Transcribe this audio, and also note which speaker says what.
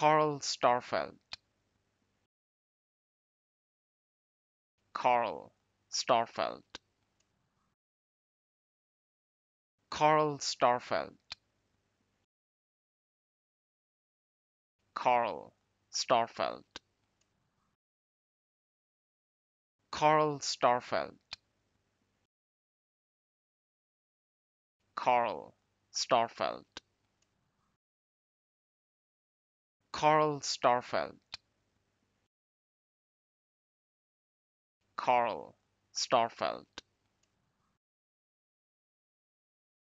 Speaker 1: Karl Starfelt. Karl Starfelt. Karl Starfelt. Karl Starfelt. Karl Starfelt. Karl Starfelt. Karl Starfelt. Karl Starfelt.